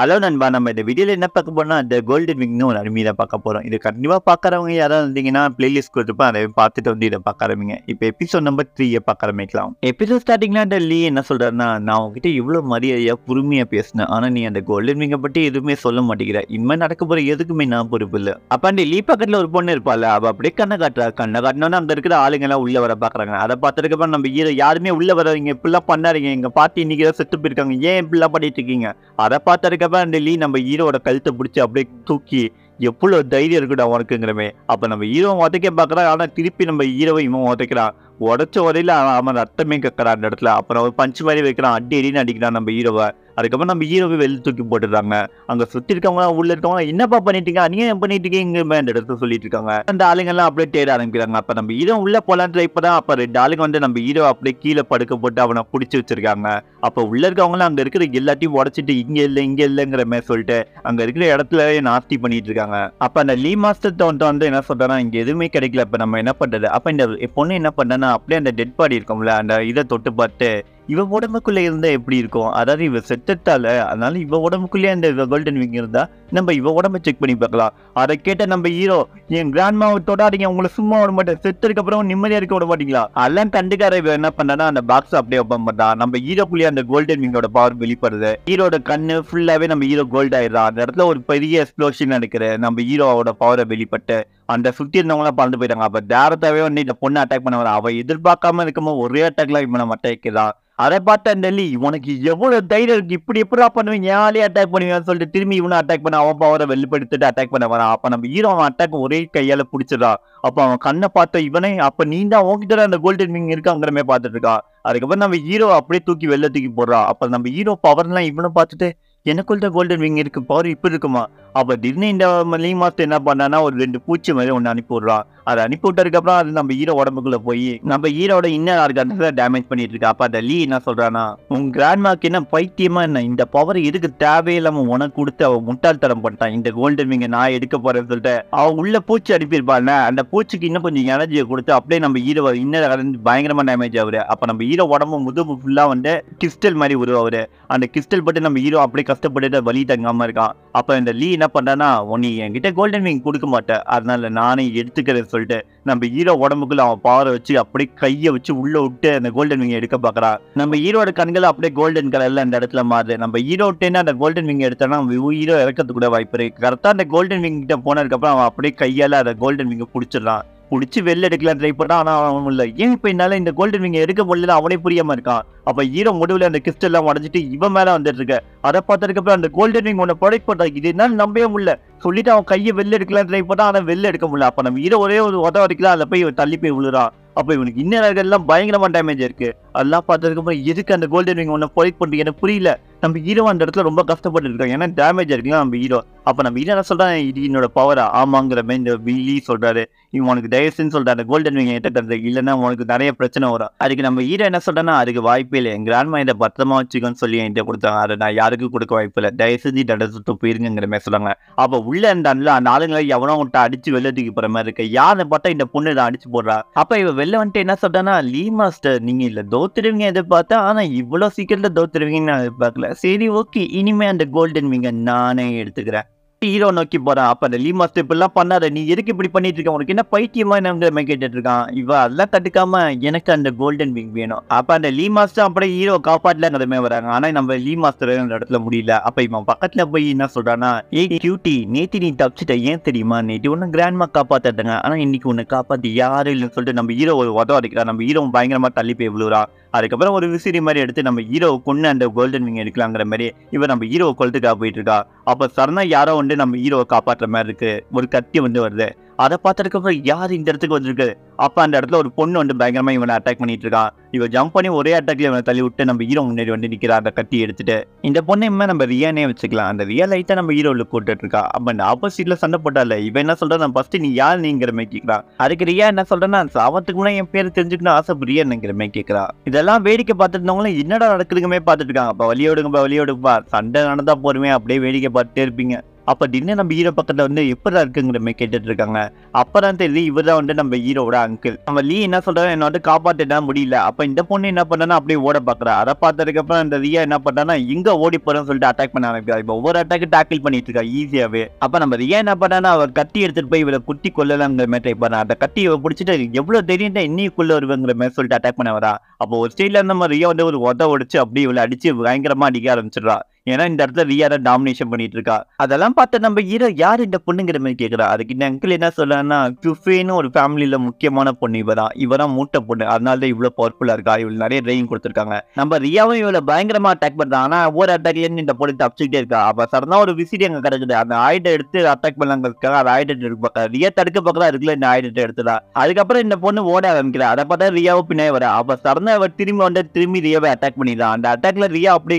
hello நண்பா நம்ம இந்த வீடியோவில் என்ன பார்க்க போனால் இந்த கோல்டன் விங்னு ஒரு அருமி தான் பார்க்க போகிறோம் இது கண்டிப்பாக பார்க்குறவங்க யாராவது இருந்தீங்கன்னா பிளேலிஸ்ட் கொடுத்துருப்போம் அதை பார்த்துட்டு வந்து இதை பார்க்க ஆரம்பிங்க இப்போ எபிசோட் நம்பர் த்ரீயை பார்க்க ஆரம்பிக்கலாம் எபிசோட் ஸ்டார்டிங்னா இந்த லீ என்ன சொல்கிறாருன்னா நான் உங்ககிட்ட இவ்வளோ மரியாதையாக பொறுமையாக பேசினேன் ஆனால் நீ அந்த கோல்டன் விங்கை பற்றி எதுவுமே சொல்ல மாட்டேங்கிற இனிமேல் நடக்க போகிற எதுக்குமே நான் பொறுப்பு இல்லை அப்போ அந்த லீ பக்கத்தில் ஒரு பொண்ணு இருப்பாள் அவள் அப்படியே கண்ணை காட்டுறா கண்ணை காட்டினோன்னு அங்கே இருக்கிற ஆளுங்கெல்லாம் உள்ளே வர பார்க்குறாங்க அதை பார்த்துருக்கப்ப நம்ம ஈரோ யாருமே உள்ளே வரவங்க இப்படிலாம் பண்ணாருங்க எங்கள் பாட்டி இன்றைக்கி செத்து போயிருக்காங்க ஏன் இப்படிலாம் பண்ணிட்டு இருக்கீங்க அதை பார்த்துருக்க டபா நம்ம ஹீரோட கழுத்தை பிடிச்சி அப்படியே தூக்கி எவ்வளோ தைரியம் இருக்குடா உனக்குங்கிறமே அப்போ நம்ம ஹீரோ உதைக்க பார்க்குறா ஆனால் திருப்பி நம்ம ஹீரோவை இவன் உதைக்கிறான் உடச்ச உடையில அவன் ரத்தமே கேட்குறான் அந்த இடத்துல அப்புறம் ஒரு பஞ்சு மாதிரி வைக்கிறான் அடி அடின்னு அடிக்கிறான் நம்ம ஹீரோவை அதுக்கப்புறம் நம்ம போய் வெளியே தூக்கி போட்டுடுறாங்க அங்கே சுற்றி இருக்கவங்க உள்ள இருக்கவங்க என்னப்பா பண்ணிட்டீங்க நீங்க பண்ணிட்டு இருக்கீங்க இங்க அந்த இடத்துல சொல்லிட்டு இருக்காங்க அந்த ஆளுங்கெல்லாம் அப்படியே தேட ஆரம்பிக்கிறாங்க அப்போ நம்ம ஹீரோ உள்ள போலான் ட்ரை பண்ணா அப்போ ரெண்டு ஆளுங்க வந்து நம்ம ஹீரோ அப்படியே கீழே படுக்க போட்டு அவனை பிடிச்சி வச்சிருக்காங்க அப்போ உள்ள இருக்கவங்களாம் அங்கே இருக்கிற எல்லாத்தையும் உடச்சிட்டு இங்கே இல்லை இங்கே இல்லைங்கிற மாதிரி சொல்லிட்டு அங்கே இருக்கிற இடத்துல நாஸ்தி பண்ணிட்டு இருக்காங்க அப்போ அந்த லீ மாஸ்டர் வந்து என்ன சொல்றேன்னா இங்கே எதுவுமே கிடைக்கல இப்போ நம்ம என்ன பண்ணுறது அப்போ இந்த பொண்ணு என்ன பண்ணா அப்படியே அந்த டெட் பாடி இருக்கும்ல அந்த இதை தொட்டு பார்த்து இவன் உடம்புக்குள்ளே இருந்தால் எப்படி இருக்கும் அதாவது இவ செத்தால அதனால இவன் உடம்புக்குள்ளேயே அந்த கோல்டன் விங் இருந்தால் நம்ம இவ உடம்பை செக் பண்ணி பார்க்கலாம் அதை கேட்ட நம்ம ஹீரோ என் மாவை தொடாதீங்க உங்களை சும்மா விட மாட்டேன் செத்துக்கு அப்புறம் நிம்மதியாக இருக்க விட மாட்டீங்களா அதெல்லாம் கண்டுக்கார இவன் என்ன பண்ணனா அந்த பாக்ஸ் அப்படியே ஓப்பன் பண்ணுறான் நம்ம ஹீரோக்குள்ளேயே அந்த கோல்டன் விங்கோட பவர் வெளிப்படுது ஹீரோட கண்ணு ஃபுல்லாகவே நம்ம ஹீரோ கோல்ட் ஆயிடுறான் அந்த இடத்துல ஒரு பெரிய எக்ஸ்ப்ளோஷன் நடக்கிற நம்ம ஹீரோவோட பவரை வெளிப்பட்டு அந்த சுற்றி இருந்தவங்களாம் பறந்து போயிட்டாங்க அப்போ டேரக்டாகவே வந்து இந்த பொண்ணு அட்டாக் பண்ண வர அவள் எதிர்பார்க்காம இருக்கும்போது ஒரே அட்டாக்லாம் இப்போ நம்ம அட்டாக்கிறான் அதை பார்த்த நெல்லி உனக்கு எவ்வளோ தைரியம் இருக்கு இப்படி எப்படா பண்ணுவேன் ஏழே அட்டாக் பண்ணுவேன்னு சொல்லிட்டு திரும்பி இவனை அட்டாக் பண்ண அவன் பவரை வெளிப்படுத்திட்டு அட்டாக் பண்ண வரான் அப்போ நம்ம ஹீரோ அவன் அட்டாக் ஒரே கையால் பிடிச்சிடான் அப்போ அவன் கண்ணை பார்த்த இவனே அப்போ நீ தான் உங்ககிட்ட அந்த கோல்டன் மீன் இருக்காங்கிற மாதிரி பார்த்துட்டு இருக்கான் அதுக்கப்புறம் நம்ம ஹீரோ அப்படியே தூக்கி வெளில தூக்கி போடுறான் அப்போ நம்ம ஹீரோ பவர்லாம் இவனை பார்த்துட்டு எனக்குள் தான் கோல்டன் விங் இருக்கு பவர் இப்போ இருக்குமா அப்போ திடீர்னு இந்த மலி மாஸ்டர் என்ன பண்ணான்னா ஒரு ரெண்டு பூச்சி மாதிரி ஒன்று அனுப்பி விட்றான் அதை அனுப்பி விட்டதுக்கப்புறம் அது நம்ம ஹீரோ உடம்புக்குள்ளே போய் நம்ம ஹீரோட இன்னும் யாருக்கு அந்த டேமேஜ் பண்ணிட்டு இருக்கா அப்போ அந்த லீ என்ன சொல்கிறானா உன் கிராண்ட்மாக்கு என்ன பைத்தியமா என்ன இந்த பவர் எதுக்கு தேவையில்லாம உனக்கு கொடுத்து அவன் முட்டாள்தனம் பண்ணிட்டான் இந்த கோல்டன் விங்கை நான் எடுக்க போறேன்னு சொல்லிட்டு அவன் உள்ள பூச்சி அனுப்பியிருப்பாள் அந்த பூச்சிக்கு இன்னும் கொஞ்சம் எனர்ஜியை கொடுத்து அப்படியே நம்ம ஹீரோ இன்னும் கலந்து பயங்கரமாக டேமேஜ் ஆகுது அப்போ நம்ம ஹீரோ உடம்பு முதுகு ஃபுல்லாக வந்து கிறிஸ்டல் மாதிரி உருவாகுது அந்த கிறிஸ்டல் பட்டு நம்ம ஹீரோ அப்படியே கஷ்டப்பட்டு வழி தங்காமல் இருக்கான் அப்போ இந்த லீ என்ன பண்ணுறான்னா உன்னை என்கிட்ட கோல்டன் விங் கொடுக்க மாட்டேன் அதனால நானே எடுத்துக்கிறேன்னு சொல்லிட்டு நம்ம ஹீரோ உடம்புக்குள்ள அவன் பாறை வச்சு அப்படியே கையை வச்சு உள்ளே விட்டு அந்த கோல்டன் விங் எடுக்க பாக்குறான் நம்ம ஹீரோட கண்கள் அப்படியே கோல்டன் கலரில் அந்த இடத்துல மாறுது நம்ம ஹீரோ ஹீரோட்டேன்னு அந்த கோல்டன் விங் எடுத்தோன்னா ஹீரோ இறக்கிறதுக்கு கூட வாய்ப்பு இருக்குது கரெக்டாக அந்த கோல்டன் விங் கிட்ட போனதுக்கப்புறம் அவன் அப்படியே கையால் அந்த கோல்டன் விங்கை பிடிச்சிடலாம் பிடிச்சி வெளில எடுக்கலாம் ட்ரை பண்ணா ஆனால் அவன் இல்லை ஏன் இப்போ என்னால் இந்த கோல்டன் விங்க எடுக்க முடியல அவனே புரியாமல் இருக்கான் அப்போ ஹீரோ முடிவில் அந்த கிறிஸ்டல் எல்லாம் உடஞ்சிட்டு இவன் மேலே வந்துட்டு இருக்க அதை பார்த்ததுக்கப்புறம் அந்த கோல்டன் விங் ஒன்று ப்ரொடெக்ட் பண்ணுறாங்க இது என்ன நம்பவே முடியல சொல்லிட்டு அவன் கையை வெளில எடுக்கலாம் ட்ரை பண்ணா ஆனால் வெளில எடுக்க முடியல அப்போ நம்ம ஹீரோ ஒரே ஒரு உதவ வரைக்கலாம் அதில் போய் தள்ளி போய் விழுறான் அப்போ இவனுக்கு இன்னர்கள்லாம் பயங்கரமாக டேமேஜ் இருக்கு அதெல்லாம் பார்த்ததுக்கப்புறம் எதுக்கு அந்த கோல்டன் விங் ஒன்று ப்ரொடெக்ட் பண்ணுறது எனக்கு புரியல நம்ம ஹீரோ அந்த இடத்துல ரொம்ப கஷ்டப்பட்டு இருக்கோம் ஏன்னா டேமேஜ் இருக்குல்ல நம்ம ஹீரோ அப்போ நம்ம ஹீரோ என்ன சொல்கிறான் இது என்னோட பவரா ஆமாங்கிற மாதிரி இந்த பில்லி சொல்கிறாரு நீ உனக்கு தயவுன்னு அந்த கோல்டன் விங்கை எட்ட தருது இல்லைன்னா உனக்கு நிறைய பிரச்சனை வரும் அதுக்கு நம்ம ஈரோ என்ன சொல்கிறேன்னா அதுக்கு வாய்ப்பே இல்லை என் கிராண்ட்மா இதை பத்திரமா வச்சுக்கோன்னு சொல்லி என்கிட்ட கொடுத்தாங்க அதை நான் யாருக்கும் கொடுக்க வாய்ப்பு இல்லை தயவு செஞ்சு தடை சுத்த போயிருங்கிற மாதிரி சொல்லுவாங்க அப்போ உள்ள இருந்தான்ல அந்த ஆளுங்களை எவனோ அவங்கள்ட்ட அடிச்சு வெளில தூக்கி போகிற மாதிரி இருக்கு யாரை பார்த்தா இந்த பொண்ணு இதை அடிச்சு போடுறா அப்போ இவன் வெளில வந்துட்டு என்ன சொல்கிறான்னா லீ மாஸ்டர் நீங்கள் இல்லை தோத்துருவீங்க எதிர்பார்த்தா ஆனால் இவ்வளோ சீக்கிரத்தில் தோத்துருவீங்கன்னு நான் எதிர்பார்க்கல சரி ஓகே இனிமே அந்த கோல்டன் விங்கை நானே எடுத்துக்கிறேன் ஹீரோ நோக்கி போறான் அப்ப அந்த லீ மாஸ்டர் இப்படிலாம் பண்ணாத நீ எதுக்கு இப்படி பண்ணிட்டு இருக்க உனக்கு என்ன பைத்தியமா என்ன கேட்டுட்டு இருக்கான் இவ அதெல்லாம் தட்டுக்காம எனக்கு அந்த கோல்டன் விங் வேணும் அப்ப அந்த லீ மாஸ்டர் அப்படியே ஹீரோ காப்பாட்டுல நிலைமை வராங்க ஆனா நம்ம லீ மாஸ்டர் அந்த இடத்துல முடியல அப்ப இவன் பக்கத்துல போய் என்ன சொல்றானா ஏய் கியூட்டி நேத்தி நீ தப்பிச்சிட்ட ஏன் தெரியுமா நேத்தி உன்னை கிராண்ட்மா காப்பாத்தாட்டாங்க ஆனா இன்னைக்கு உன்னை காப்பாத்தி யாரு இல்லைன்னு சொல்லிட்டு நம்ம ஹீரோ ஒரு உதவ அடிக்கிறான் நம்ம ஹீரோ பயங்கரமா தள்ளி போய் விழுறான் அதுக்கப்புறம் ஒரு விசிறி மாதிரி எடுத்து நம்ம ஹீரோ கொண்டு அந்த கோல்டன் விங் எடுக்கலாங்கிற மாதிரி இவன் நம்ம ஹீரோ கொல்ட்டுக்காக போயிட்டு இருக்கா அப்போ சரணா யாரோ வந்து நம்ம ஹீரோவை காப்பாற்றுற மாதிரி இருக்கு ஒரு கத்தி வந்து வருது அதை பார்த்ததுக்கப்புறம் யார் இந்த இடத்துக்கு வந்திருக்கு அப்போ அந்த இடத்துல ஒரு பொண்ணு வந்து பயங்கரமாக இவனை அட்டாக் பண்ணிட்டு இருக்கான் இவன் ஜம்ப் பண்ணி ஒரே அட்டாக்ல இவனை தள்ளி விட்டு நம்ம ஹீரோ முன்னாடி வந்து நிற்கிறா அந்த கட்டி எடுத்துட்டு இந்த பொண்ணு நம்ம ரியானே வச்சுக்கலாம் அந்த ரியல் லைட்டாக நம்ம ஹீரோவில் போட்டுட்டு இருக்கா அப்போ இந்த ஆப்போசிட்ல சண்டை போட்டால இவன் என்ன சொல்கிறான் நான் ஃபர்ஸ்ட் நீ யார் நீங்கிற மாதிரி கேட்குறான் அதுக்கு ரியா என்ன சொல்றேன்னா அவத்துக்கு முன்னாடி என் பேர் தெரிஞ்சுக்கணும் ஆசை ரியானுங்கிற மாதிரி கேட்குறா இதெல்லாம் வேடிக்கை பார்த்துட்டு இருந்தவங்களும் என்னடா நடக்குதுங்கமே பார்த்துட்டு இருக்காங்க அப்போ வழியோடுங்கப்பா வழியோடுப்பா சண்டை நடந்தா போருமே அப்படியே வேடிக்கை பார்த்துட்டே இருப்பீங்க அப்படின்னு நம்ம ஹீரோ பக்கத்தில் வந்து எப்படா இருக்குங்கிற மாதிரி கேட்டுட்டு இருக்காங்க அப்போ தான் தெரியுது இவர் தான் வந்து நம்ம ஹீரோட அங்கிள் நம்ம லீ என்ன சொல்கிறாங்க என்ன வந்து காப்பாற்றிட முடியல அப்போ இந்த பொண்ணு என்ன பண்ணானா அப்படியே ஓட பார்க்குறா அதை பார்த்ததுக்கப்புறம் அந்த ரியா என்ன பண்ணுறான்னா இங்கே ஓடி போகிறேன்னு சொல்லிட்டு அட்டாக் பண்ண ஆரம்பிக்கிறா இப்போ ஒவ்வொரு அட்டாக்கு டேக்கிள் பண்ணிட்டு இருக்கா ஈஸியாகவே அப்போ நம்ம ரியா என்ன பண்ணானா அவர் கட்டி எடுத்துகிட்டு போய் இவரை குத்தி கொள்ளலாங்கிற மாதிரி ட்ரை பண்ணா அந்த கத்தி இவரை பிடிச்சிட்டு எவ்வளோ தெரியும் இன்னைக்குள்ளே வருவேங்கிற மாதிரி சொல்லிட்டு அட்டாக் பண்ண வரா அப்போ ஒரு ஸ்டேட்ல மாதிரி ரியா வந்து ஒரு உதவ உடச்சு அப்படியே இவளை அடிச்சு பயங்கரமாக அடிக்க ஆரம்பிச்சிடுறா ஏன்னா இந்த இடத்துல தான் டாமினேஷன் பண்ணிட்டு இருக்கா அதெல்லாம் பார்த்தா நம்ம ஹீரோ யார் இந்த பொண்ணுங்கிற மாதிரி கேட்குறா அதுக்கு இந்த அங்கிள் என்ன சொல்லலாம்னா குஃபேன்னு ஒரு ஃபேமிலியில முக்கியமான பொண்ணு இவ தான் இவ தான் மூட்டை பொண்ணு அதனால தான் இவ்வளோ பவர்ஃபுல்லாக இருக்கா இவ்வளோ நிறைய ட்ரைவிங் கொடுத்துருக்காங்க நம்ம ரியாவும் இவ்வளோ பயங்கரமாக அட்டாக் பண்ணுறான் ஆனால் ஒவ்வொரு அட்டாக்லேருந்து இந்த பொண்ணு தப்பிச்சுக்கிட்டே இருக்கா அப்போ சடனாக ஒரு விசிடி அங்கே கிடைக்குது அந்த ஆயுதம் எடுத்து அட்டாக் பண்ணாங்கிறதுக்காக அந்த ஆயுதத்தை இருக்கு பார்க்க ரியா தடுக்க பக்கம் இருக்குல்ல இந்த ஆயுதத்தை எடுத்துடா அதுக்கப்புறம் இந்த பொண்ணு ஓட ஆரம்பிக்கிறா அதை பார்த்தா ரியாவும் பின்னாடி வர அப்போ சடனாக அவர் திரும்பி வந்து திரும்பி ரியாவை அட்டாக் பண்ணிடுறான் அந்த அட்டாக்ல ரியா அப்படி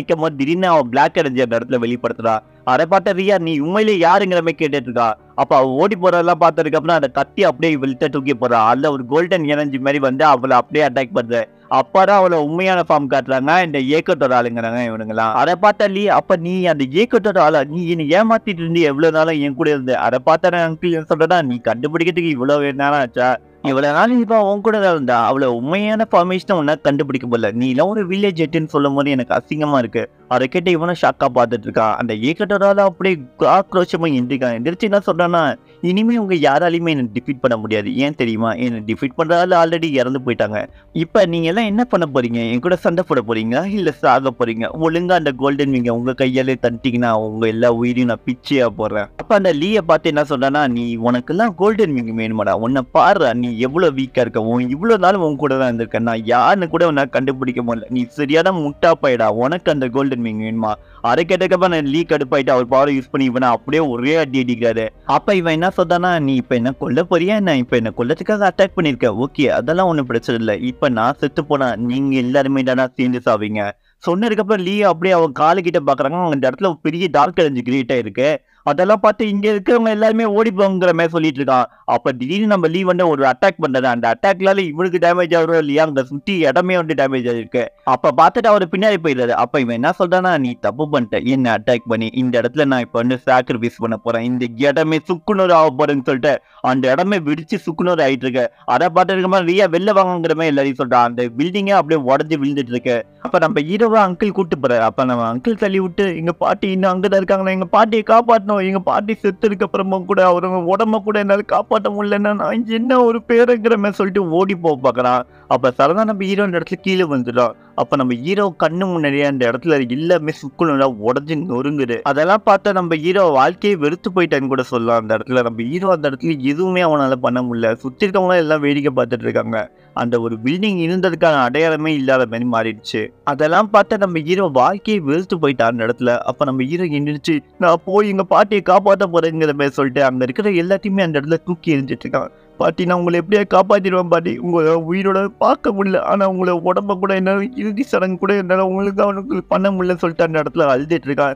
நிற்கும் போது திடீர்னு அவன் பிளாக் அடைஞ்ச அந்த இடத்துல வெளிப்படுத்துறா அதை பார்த்த ரியா நீ உண்மையிலே யாருங்கிற மாதிரி கேட்டுட்டு இருக்கா அப்ப அவ ஓடி போறதெல்லாம் பார்த்ததுக்கு அப்புறம் அதை கத்தி அப்படியே வெளிட்ட தூக்கி போறா அதுல ஒரு கோல்டன் எனர்ஜி மாதிரி வந்து அவளை அப்படியே அட்டாக் பண்றது அப்பதான் அவளை உண்மையான ஃபார்ம் காட்டுறாங்க இந்த ஏக்கத்தோட ஆளுங்கிறாங்க இவனுங்களாம் அதை பார்த்தா லீ அப்ப நீ அந்த ஏக்கத்தோட ஆளா நீ என்னை ஏமாத்திட்டு இருந்து எவ்வளவு நாளும் என் கூட இருந்து அதை பார்த்தா அங்கிள் சொல்றா நீ கண்டுபிடிக்கிறதுக்கு இவ்வளவு நேரம் ஆச்சா இவ்வளவு நாள் இப்போ அவன் கூட தான் இருந்தா அவ்வளவு உண்மையான ஃபார்மேஷன் உன்னா கண்டுபிடிக்க போல நீ எல்லாம் ஒரு வில்லேஜ் எட்டுன்னு சொல்லும் போது எனக்கு அசிங்கமா இருக்கு அதை கேட்டு இவனும் ஷாக்காக பார்த்துட்டு இருக்கான் அந்த ஏக்கட்டரால் அப்படியே ஆக்ரோஷமாக எந்திரிக்கான் எந்திரிச்சு என்ன சொல்கிறான்னா இனிமேல் உங்கள் யாராலையுமே என்னை டிஃபீட் பண்ண முடியாது ஏன் தெரியுமா என்னை டிஃபீட் பண்ணுறதால ஆல்ரெடி இறந்து போயிட்டாங்க இப்போ நீங்கள் எல்லாம் என்ன பண்ண போகிறீங்க என் கூட சண்டை போட போகிறீங்க இல்லை சாக போகிறீங்க ஒழுங்காக அந்த கோல்டன் விங்க உங்கள் கையாலே தட்டிங்கன்னா உங்கள் எல்லா உயிரையும் நான் பிச்சையாக போடுறேன் அப்போ அந்த லீயை பார்த்து என்ன சொல்கிறேன்னா நீ உனக்கெல்லாம் கோல்டன் விங் வேணுமாடா உன்னை பாரு நீ எவ்வளோ வீக்காக இருக்க உன் இவ்வளோ நாளும் உன் கூட தான் இருந்திருக்கேன் நான் யாருன்னு கூட உன்னை கண்டுபிடிக்க முடியல நீ சரியான முட்டாப்பாயிடா உனக்கு அந்த கோல்டன் மீன் அதை கேட்டக்கப்ப நான் லீக் அடுப்பாயிட்டு அவர் பாவரை யூஸ் பண்ணி இவனை அப்படியே ஒரே அடி அடிக்கிறாரு அப்ப இவன் என்ன சொல்றானா நீ இப்ப என்ன கொல்ல போறியா நான் இப்ப என்ன கொல்லத்துக்காக அட்டாக் பண்ணிருக்க ஓகே அதெல்லாம் ஒன்னும் பிரச்சனை இல்லை இப்ப நான் செத்து போனேன் நீங்க எல்லாருமே தானா சேர்ந்து சாவீங்க சொன்னதுக்கப்புறம் லீ அப்படியே அவன் காலு கிட்ட பாக்குறாங்க அந்த இடத்துல பெரிய டார்க் அடைஞ்சு கிரியேட் ஆயிருக்கு அதெல்லாம் பார்த்து இங்கே இருக்கிறவங்க எல்லாருமே ஓடி போங்கிற மாதிரி சொல்லிட்டு இருக்கான் அப்போ திடீர்னு நம்ம லீவ் வந்து ஒரு அட்டாக் பண்ணுறது அந்த அட்டாக்லால இவனுக்கு டேமேஜ் ஆகிறோம் இல்லையா அந்த சுற்றி இடமே வந்து டேமேஜ் ஆகிருக்கு அப்போ பார்த்துட்டு அவர் பின்னாடி போயிடுறாரு அப்போ இவன் என்ன சொல்றானா நீ தப்பு பண்ணிட்ட என்ன அட்டாக் பண்ணி இந்த இடத்துல நான் இப்போ வந்து சாக்ரிஃபைஸ் பண்ண போகிறேன் இந்த இடமே சுக்குனூர் ஆக போகிறேன்னு சொல்லிட்டு அந்த இடமே விடிச்சு சுக்குனர் ஆகிட்டு இருக்கு அதை பார்த்துருக்க மாதிரி ரியா வெளில வாங்கிற மாதிரி எல்லாரையும் சொல்கிறான் அந்த பில்டிங்கே அப்படியே உடஞ்சி விழுந்துட்டு இருக்கு அப்போ நம்ம ஹீரோவை அங்கிள் கூட்டு போறாரு அப்போ நம்ம அங்கிள் தள்ளி விட்டு எங்கள் பாட்டி இன்னும் அங்கே தான் இருக்காங்களா எங்கள் பாட்டியை காப்பாற்றணும் எங்கள் பாட்டி செத்ததுக்கு அப்புறமா கூட அவங்க உடம்ப கூட என்னால் காப்பாற்ற முடியலன்னா நான் என்ன ஒரு பேருங்கிற மாதிரி சொல்லிட்டு ஓடி போக பார்க்குறான் அப்போ சரதா நம்ம ஹீரோ இடத்துல கீழே வந்துடும் அப்போ நம்ம ஹீரோ கண்ணு முன்னாடியே அந்த இடத்துல எல்லாமே சுக்குலாம் உடஞ்சி நொறுங்குது அதெல்லாம் பார்த்தா நம்ம ஹீரோ வாழ்க்கையை வெறுத்து போயிட்டேன்னு கூட சொல்லலாம் அந்த இடத்துல நம்ம ஹீரோ அந்த இடத்துல எதுவுமே அவனால் பண்ண முடியல சுற்றி இருக்கவங்களாம் எல்லாம் வேடிக்கை பார்த்துட்டு இருக்காங்க அந்த ஒரு பில்டிங் இருந்ததுக்கான அடையாளமே இல்லாத மாதிரி மாறிடுச்சு அதெல்லாம் பார்த்தா நம்ம ஹீரோ வாழ்க்கையை வெறுத்து போயிட்டா அந்த இடத்துல அப்போ நம்ம ஹீரோ எண்ணிடுச்சு நான் போய் எங்கள் பாட்டியை காப்பாற்ற போகிறேங்கிற மாதிரி சொல்லிட்டு அங்கே இருக்கிற எல்லாத்தையுமே அந்த இடத்துல தூக்கி எரிஞ்சிட்டு இருக்கான் பாட்டி நான் உங்களை எப்படியா காப்பாற்றிடுவேன் பாட்டி உங்களை உயிரோட பார்க்க முடியல ஆனால் உங்களை உடம்ப கூட என்னால் இறுதி சடங்கு கூட என்னால் உங்களுக்கு அவனுக்கு பண்ண முடியல சொல்லிட்டு அந்த இடத்துல அழுதுட்டு இருக்கான்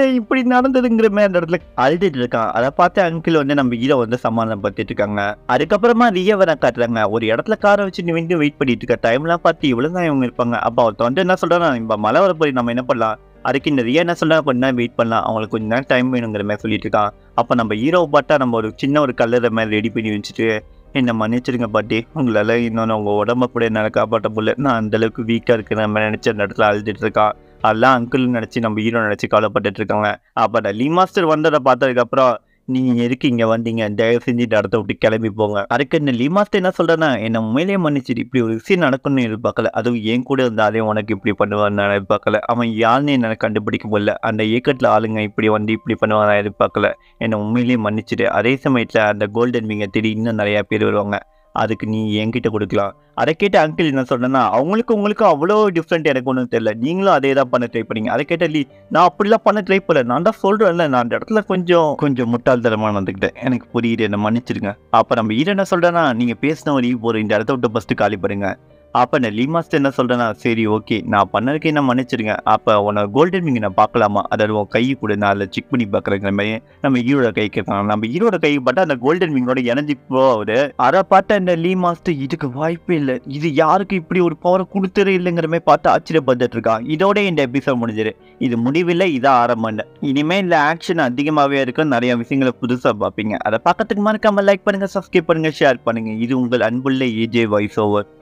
ஏன் இப்படி நடந்ததுங்கிற மாதிரி அந்த இடத்துல அழுதுட்டு இருக்கான் அதை பார்த்து அங்கிள் வந்து நம்ம ஹீரோ வந்து பார்த்துட்டு இருக்காங்க அதுக்கப்புறமா ரியவரை காட்டுறாங்க ஒரு இடத்துல காரை வச்சு நிமிந்து வெயிட் பண்ணிட்டு இருக்க டைம்லாம் பார்த்து இவ்வளோ தான் இவங்க இருப்பாங்க அப்போ ஒருத்தர் வந்து என்ன சொல்கிறாங்க இப்போ மழை வரப்போய் நம்ம என்ன பண்ணலாம் அதுக்கு இந்த ரியா என்ன சொன்னால் கொஞ்ச நேரம் வெயிட் பண்ணலாம் அவங்களுக்கு கொஞ்ச நேரம் டைம் வேணுங்கிற மாதிரி சொல்லிட்டு இருக்கான் அப்போ நம்ம ஹீரோ பாட்டா நம்ம ஒரு சின்ன ஒரு கல்லரை மாதிரி ரெடி பண்ணி வச்சுட்டு என்னை மன்னிச்சிருங்க பாட்டி உங்களால் இன்னொன்று உங்கள் உடம்ப கூட என்னால் காப்பாற்ற முடியல நான் அந்தளவுக்கு வீக்காக இருக்கிற நம்ம நினச்ச இடத்துல அழுதுட்டு இருக்கான் அதெல்லாம் அங்கிள் நினச்சி நம்ம ஹீரோ நினச்சி கவலைப்பட்டுட்டு இருக்காங்க அப்போ லீ மாஸ்டர் வந்ததை பார்த்ததுக்கப்புறம் நீங்கள் எதுக்கு இங்கே வந்தீங்க தயவு செஞ்சு இந்த இடத்த விட்டு கிளம்பி போங்க அதுக்கு என்ன லிமாஸ்ட் என்ன சொல்கிறேன்னா என்னை உண்மையிலேயே மன்னிச்சிட்டு இப்படி ஒரு விஷயம் நடக்கணும்னு எதிர்பார்க்கல அதுவும் என் கூட இருந்தாலே உனக்கு இப்படி பண்ணுவான்னு நான் எதிர்பார்க்கல அவன் யாருன்னு என்னால் கண்டுபிடிக்க முடியல அந்த இயக்கத்தில் ஆளுங்க இப்படி வந்து இப்படி பண்ணுவாங்க எதிர்பார்க்கல என்னை உண்மையிலேயே மன்னிச்சிட்டு அதே சமயத்தில் அந்த கோல்டன் மீங்க இன்னும் நிறையா பேர் வருவாங்க அதுக்கு நீ என்கிட்ட கொடுக்கலாம் அதை கேட்ட அங்கிள் என்ன சொன்னேன்னா அவங்களுக்கு உங்களுக்கு அவ்வளோ டிஃப்ரெண்ட் எனக்கு ஒன்றும் தெரியல நீங்களும் அதே தான் பண்ண ட்ரை பண்ணீங்க அதை கேட்ட லீ நான் அப்படிலாம் பண்ண ட்ரை பண்ணல நான் தான் சொல்கிறேன்ல நான் அந்த இடத்துல கொஞ்சம் கொஞ்சம் முட்டாள்தரமாக நடந்துக்கிட்டேன் எனக்கு புரியுது என்ன மன்னிச்சிருங்க அப்போ நம்ம ஈரன் என்ன சொல்கிறேன்னா நீங்கள் பேசினவரி ஒரு இந்த இடத்த விட்டு ஃபஸ்ட்டு காலி பண்ணுங்க அப்போ நான் லீ மாஸ்டர் என்ன சொல்கிறேன்னா சரி ஓகே நான் பண்ணதுக்கே நான் மன்னிச்சிருங்க அப்போ உன்னை கோல்டன் விங்கை நான் பார்க்கலாமா அதாவது உன் கை கூட நான் அதில் செக் பண்ணி பார்க்குறேங்கிற மாதிரி நம்ம ஈரோட கை கேட்கலாம் நம்ம ஈரோட கை பார்த்தா அந்த கோல்டன் விங்கோட இணைஞ்சி போகுது அதை பார்த்தா இந்த லீ மாஸ்டர் இதுக்கு வாய்ப்பே இல்லை இது யாருக்கு இப்படி ஒரு பவரை கொடுத்துரு இல்லைங்கிற மாதிரி பார்த்து ஆச்சரியப்பட்டுட்டு இருக்கான் இதோட இந்த எபிசோட் முடிஞ்சிரு இது முடிவில் இதான் ஆரம்பம் இனிமேல் இந்த ஆக்ஷன் அதிகமாகவே இருக்கும் நிறைய விஷயங்களை புதுசாக பார்ப்பீங்க அதை பக்கத்துக்கு மறக்காமல் லைக் பண்ணுங்கள் சப்ஸ்கிரைப் பண்ணுங்கள் ஷேர் பண்ணுங்கள் இது உங்கள் அன்புள்ள ஏஜே வாய்ஸ் ஓவர்